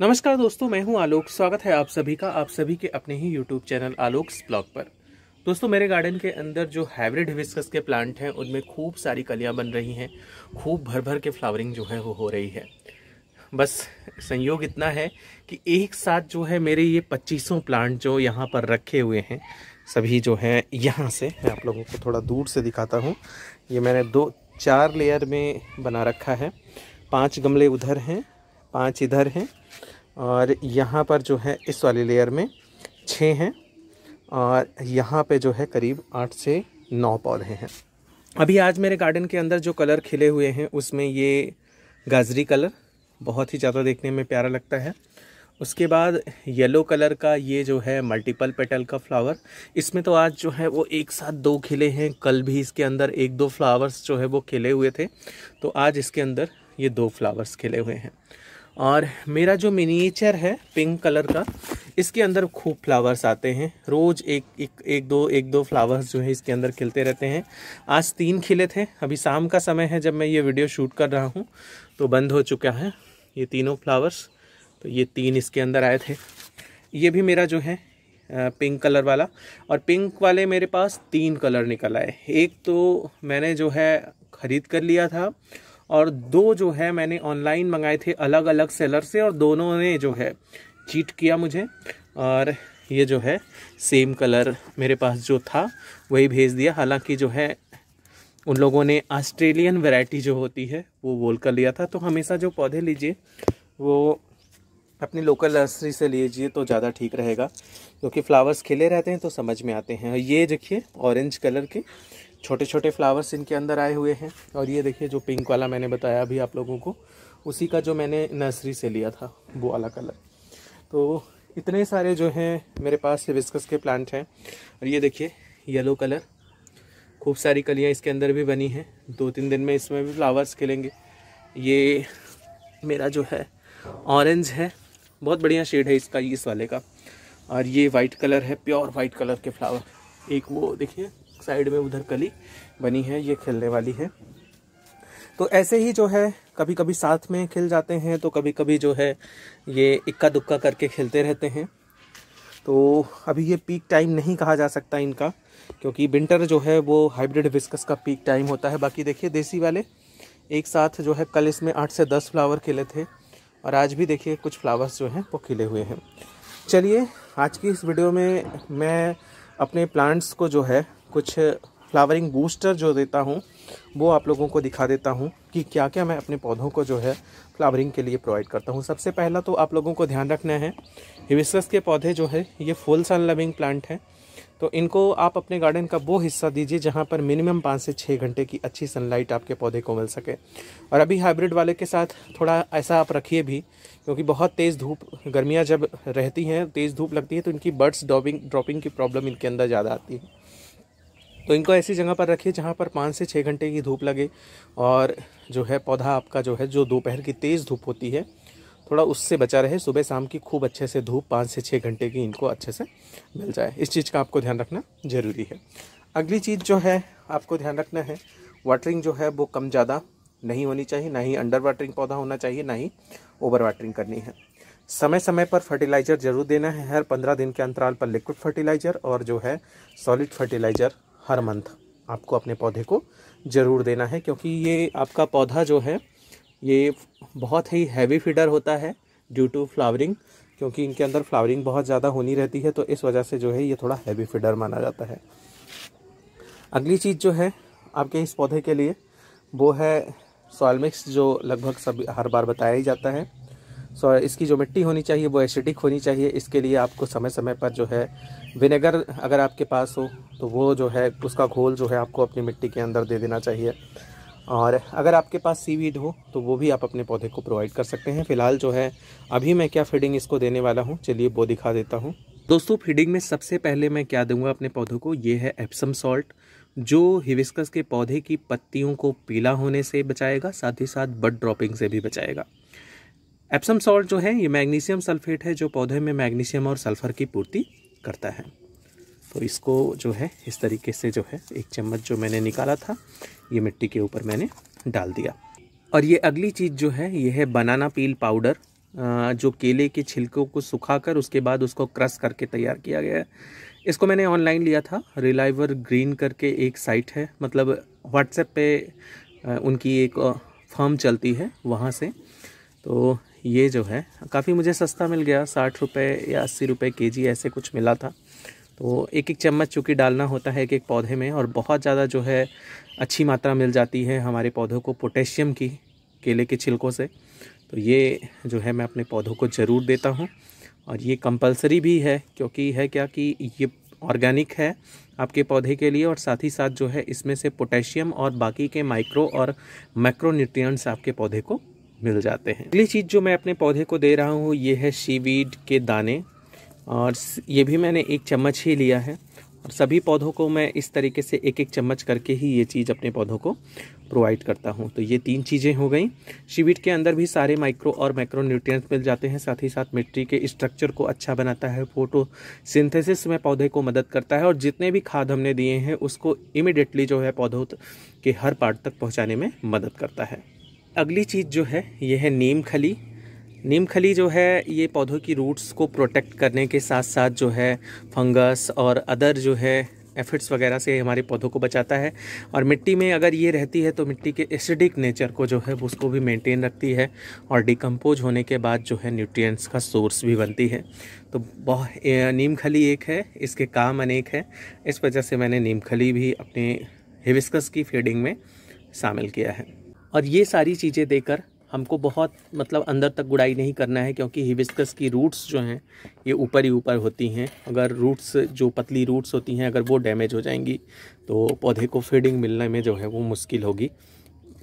नमस्कार दोस्तों मैं हूं आलोक स्वागत है आप सभी का आप सभी के अपने ही यूट्यूब चैनल आलोक्स ब्लॉग पर दोस्तों मेरे गार्डन के अंदर जो हाइब्रिड हिविस्कस के प्लांट हैं उनमें खूब सारी कलियां बन रही हैं खूब भर भर के फ्लावरिंग जो है वो हो रही है बस संयोग इतना है कि एक साथ जो है मेरे ये पच्चीसों प्लांट जो यहाँ पर रखे हुए हैं सभी जो हैं यहाँ से मैं आप लोगों को थोड़ा दूर से दिखाता हूँ ये मैंने दो चार लेयर में बना रखा है पाँच गमले उधर हैं पाँच इधर हैं और यहाँ पर जो है इस वाली लेयर में छः हैं और यहाँ पे जो है करीब आठ से नौ पौधे हैं अभी आज मेरे गार्डन के अंदर जो कलर खिले हुए हैं उसमें ये गाजरी कलर बहुत ही ज़्यादा देखने में प्यारा लगता है उसके बाद येलो कलर का ये जो है मल्टीपल पेटल का फ्लावर इसमें तो आज जो है वो एक साथ दो खिले हैं कल भी इसके अंदर एक दो फ्लावर्स जो है वो खिले हुए थे तो आज इसके अंदर ये दो फ्लावर्स खिले हुए हैं और मेरा जो मिनिएचर है पिंक कलर का इसके अंदर खूब फ्लावर्स आते हैं रोज़ एक एक एक दो एक दो फ्लावर्स जो है इसके अंदर खिलते रहते हैं आज तीन खिले थे अभी शाम का समय है जब मैं ये वीडियो शूट कर रहा हूँ तो बंद हो चुका है ये तीनों फ्लावर्स तो ये तीन इसके अंदर आए थे ये भी मेरा जो है पिंक कलर वाला और पिंक वाले मेरे पास तीन कलर निकल आए एक तो मैंने जो है ख़रीद कर लिया था और दो जो है मैंने ऑनलाइन मंगाए थे अलग अलग सेलर से और दोनों ने जो है चीट किया मुझे और ये जो है सेम कलर मेरे पास जो था वही भेज दिया हालांकि जो है उन लोगों ने ऑस्ट्रेलियन वैरायटी जो होती है वो बोल कर लिया था तो हमेशा जो पौधे लीजिए वो अपनी लोकल नर्सरी से लीजिए तो ज़्यादा ठीक रहेगा क्योंकि फ्लावर्स खिले रहते हैं तो समझ में आते हैं ये देखिए ऑरेंज कलर के छोटे छोटे फ्लावर्स इनके अंदर आए हुए हैं और ये देखिए जो पिंक वाला मैंने बताया अभी आप लोगों को उसी का जो मैंने नर्सरी से लिया था वो वाला कलर तो इतने सारे जो हैं मेरे पास विस्कस के प्लांट हैं और ये देखिए येलो कलर खूब सारी कलियाँ इसके अंदर भी बनी हैं दो तीन दिन में इसमें भी फ्लावर्स खिलेंगे ये मेरा जो है ऑरेंज है बहुत बढ़िया शेड है इसका इस वाले का और ये वाइट कलर है प्योर वाइट कलर के फ्लावर एक वो देखिए साइड में उधर कली बनी है ये खेलने वाली है तो ऐसे ही जो है कभी कभी साथ में खेल जाते हैं तो कभी कभी जो है ये इक्का दुक्का करके खेलते रहते हैं तो अभी ये पीक टाइम नहीं कहा जा सकता इनका क्योंकि विंटर जो है वो हाइब्रिड विस्कस का पीक टाइम होता है बाकी देखिए देसी वाले एक साथ जो है कल इसमें आठ से दस फ्लावर खिले थे और आज भी देखिए कुछ फ्लावर्स जो हैं वो खिले हुए हैं चलिए आज की इस वीडियो में मैं अपने प्लांट्स को जो है कुछ फ्लावरिंग बूस्टर जो देता हूँ वो आप लोगों को दिखा देता हूँ कि क्या क्या मैं अपने पौधों को जो है फ्लावरिंग के लिए प्रोवाइड करता हूँ सबसे पहला तो आप लोगों को ध्यान रखना है हिविसस के पौधे जो है ये फुल सन लविंग प्लांट हैं तो इनको आप अपने गार्डन का वो हिस्सा दीजिए जहाँ पर मिनिमम पाँच से छः घंटे की अच्छी सनलाइट आपके पौधे को मिल सके और अभी हाइब्रिड वाले के साथ थोड़ा ऐसा आप रखिए भी क्योंकि बहुत तेज़ धूप गर्मियाँ जब रहती हैं तेज़ धूप लगती है तो इनकी बर्ड्स ड्रॉपिंग ड्रॉपिंग की प्रॉब्लम इनके अंदर ज़्यादा आती है तो इनको ऐसी जगह पर रखिए जहाँ पर पाँच से छः घंटे की धूप लगे और जो है पौधा आपका जो है जो दोपहर की तेज़ धूप होती है थोड़ा उससे बचा रहे सुबह शाम की खूब अच्छे से धूप पाँच से छः घंटे की इनको अच्छे से मिल जाए इस चीज़ का आपको ध्यान रखना ज़रूरी है अगली चीज़ जो है आपको ध्यान रखना है वाटरिंग जो है वो कम ज़्यादा नहीं होनी चाहिए ना ही अंडर वाटरिंग पौधा होना चाहिए ना ही ओवर वाटरिंग करनी है समय समय पर फर्टिलाइज़र ज़रूर देना है हर पंद्रह दिन के अंतराल पर लिक्विड फर्टिलाइज़र और जो है सॉलिड फर्टिलाइज़र हर मंथ आपको अपने पौधे को ज़रूर देना है क्योंकि ये आपका पौधा जो है ये बहुत ही हैवी फीडर होता है ड्यू टू फ्लावरिंग क्योंकि इनके अंदर फ्लावरिंग बहुत ज़्यादा होनी रहती है तो इस वजह से जो है ये थोड़ा हैवी फीडर माना जाता है अगली चीज़ जो है आपके इस पौधे के लिए वो है सॉयल मिक्स जो लगभग सब हर बार बताया ही जाता है सो इसकी जो मिट्टी होनी चाहिए वो एसिडिक होनी चाहिए इसके लिए आपको समय समय पर जो है विनेगर अगर आपके पास हो तो वो जो है उसका घोल जो है आपको अपनी मिट्टी के अंदर दे देना चाहिए और अगर आपके पास सीवीड हो तो वो भी आप अपने पौधे को प्रोवाइड कर सकते हैं फ़िलहाल जो है अभी मैं क्या फीडिंग इसको देने वाला हूँ चलिए वो दिखा देता हूँ दोस्तों फीडिंग में सबसे पहले मैं क्या दूंगा अपने पौधों को ये है एप्सम सॉल्ट जो हिविस्कस के पौधे की पत्तियों को पीला होने से बचाएगा साथ ही साथ बड ड्रॉपिंग से भी बचाएगा एप्सम सॉल्ट जो है ये मैग्नीशियम सल्फेट है जो पौधे में मैग्नीशियम और सल्फर की पूर्ति करता है तो इसको जो है इस तरीके से जो है एक चम्मच जो मैंने निकाला था ये मिट्टी के ऊपर मैंने डाल दिया और ये अगली चीज़ जो है ये है बनाना पील पाउडर जो केले के छिलकों को सुखाकर उसके बाद उसको क्रश करके तैयार किया गया है इसको मैंने ऑनलाइन लिया था रिलाइवर ग्रीन करके एक साइट है मतलब व्हाट्सएप पे उनकी एक फर्म चलती है वहाँ से तो ये जो है काफ़ी मुझे सस्ता मिल गया साठ रुपये या अस्सी रुपये के जी ऐसे कुछ मिला था तो एक एक चम्मच चूँकि डालना होता है एक एक पौधे में और बहुत ज़्यादा जो है अच्छी मात्रा मिल जाती है हमारे पौधों को पोटेशियम की केले के छिलकों से तो ये जो है मैं अपने पौधों को ज़रूर देता हूँ और ये कंपलसरी भी है क्योंकि है क्या कि ये ऑर्गेनिक है आपके पौधे के लिए और साथ ही साथ जो है इसमें से पोटेशियम और बाकी के माइक्रो और मैक्रो न्यूट्रिएंट्स आपके पौधे को मिल जाते हैं अगली चीज़ जो मैं अपने पौधे को दे रहा हूँ ये है सीवीड के दाने और ये भी मैंने एक चम्मच ही लिया है और सभी पौधों को मैं इस तरीके से एक एक चम्मच करके ही ये चीज़ अपने पौधों को प्रोवाइड करता हूँ तो ये तीन चीज़ें हो गई शिविट के अंदर भी सारे माइक्रो और माइक्रो न्यूट्रिएंट्स मिल जाते हैं साथ ही साथ मिट्टी के स्ट्रक्चर को अच्छा बनाता है फोटो सिंथेसिस में पौधे को मदद करता है और जितने भी खाद हमने दिए हैं उसको इमिडिएटली जो है पौधों के हर पार्ट तक पहुँचाने में मदद करता है अगली चीज़ जो है ये है नीम खली नीम खली जो है ये पौधों की रूट्स को प्रोटेक्ट करने के साथ साथ जो है फंगस और अदर जो है एफिड्स वगैरह से हमारे पौधों को बचाता है और मिट्टी में अगर ये रहती है तो मिट्टी के एसिडिक नेचर को जो है उसको भी मेंटेन रखती है और डिकम्पोज होने के बाद जो है न्यूट्रिएंट्स का सोर्स भी बनती है तो बहुत नीम खली एक है इसके काम अनेक है इस वजह से मैंने नीम खली भी अपने हिविस्कस की फीडिंग में शामिल किया है और ये सारी चीज़ें देकर हमको बहुत मतलब अंदर तक गुड़ाई नहीं करना है क्योंकि हिबिस्कस की रूट्स जो हैं ये ऊपर ही ऊपर होती हैं अगर रूट्स जो पतली रूट्स होती हैं अगर वो डैमेज हो जाएंगी तो पौधे को फीडिंग मिलने में जो है वो मुश्किल होगी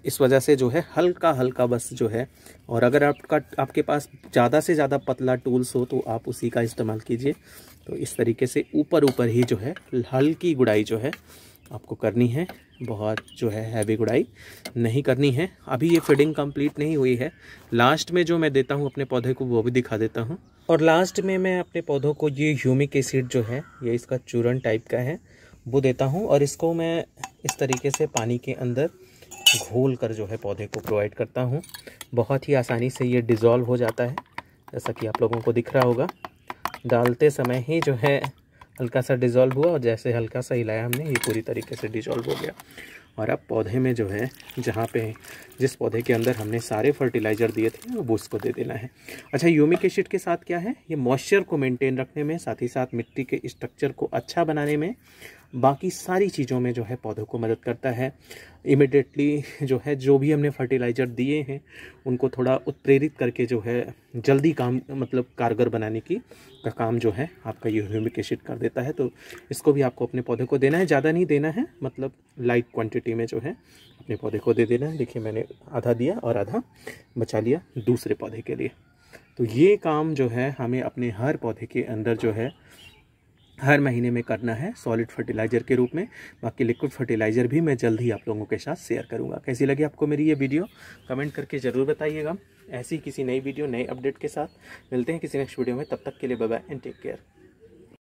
इस वजह से जो है हल्का हल्का बस जो है और अगर आपका आपके पास ज़्यादा से ज़्यादा पतला टूल्स हो तो आप उसी का इस्तेमाल कीजिए तो इस तरीके से ऊपर ऊपर ही जो है हल्की गुड़ाई जो है आपको करनी है बहुत जो है हैवी गुड़ाई नहीं करनी है अभी ये फीडिंग कंप्लीट नहीं हुई है लास्ट में जो मैं देता हूँ अपने पौधे को वो भी दिखा देता हूँ और लास्ट में मैं अपने पौधों को ये ह्यूमिक एसिड जो है ये इसका चूरन टाइप का है वो देता हूँ और इसको मैं इस तरीके से पानी के अंदर घोल कर जो है पौधे को प्रोवाइड करता हूँ बहुत ही आसानी से ये डिज़ोल्व हो जाता है जैसा कि आप लोगों को दिख रहा होगा डालते समय ही जो है हल्का सा डिज़ोल्व हुआ और जैसे हल्का सा हिलाया हमने ये पूरी तरीके से डिज़ोल्व हो गया और अब पौधे में जो है जहाँ पे जिस पौधे के अंदर हमने सारे फर्टिलाइज़र दिए थे वो उसको दे देना है अच्छा यूमिक एसिड के साथ क्या है ये मॉइस्चर को मेंटेन रखने में साथ ही साथ मिट्टी के स्ट्रक्चर को अच्छा बनाने में बाकी सारी चीज़ों में जो है पौधों को मदद करता है इमिडिएटली जो है जो भी हमने फर्टिलाइज़र दिए हैं उनको थोड़ा उत्प्रेरित करके जो है जल्दी काम मतलब कारगर बनाने की का काम जो है आपका ये ह्यूमिक एसिड कर देता है तो इसको भी आपको अपने पौधे को देना है ज़्यादा नहीं देना है मतलब लाइट क्वान्टिटी में जो है अपने पौधे को दे देना है देखिए मैंने आधा दिया और आधा बचा लिया दूसरे पौधे के लिए तो ये काम जो है हमें अपने हर पौधे के अंदर जो है हर महीने में करना है सॉलिड फर्टिलाइज़र के रूप में बाकी लिक्विड फर्टिलाइज़र भी मैं जल्द ही आप लोगों के साथ शेयर करूंगा कैसी लगी आपको मेरी ये वीडियो कमेंट करके ज़रूर बताइएगा ऐसी किसी नई वीडियो नए अपडेट के साथ मिलते हैं किसी नेक्स्ट वीडियो में तब तक के लिए बाय एंड टेक केयर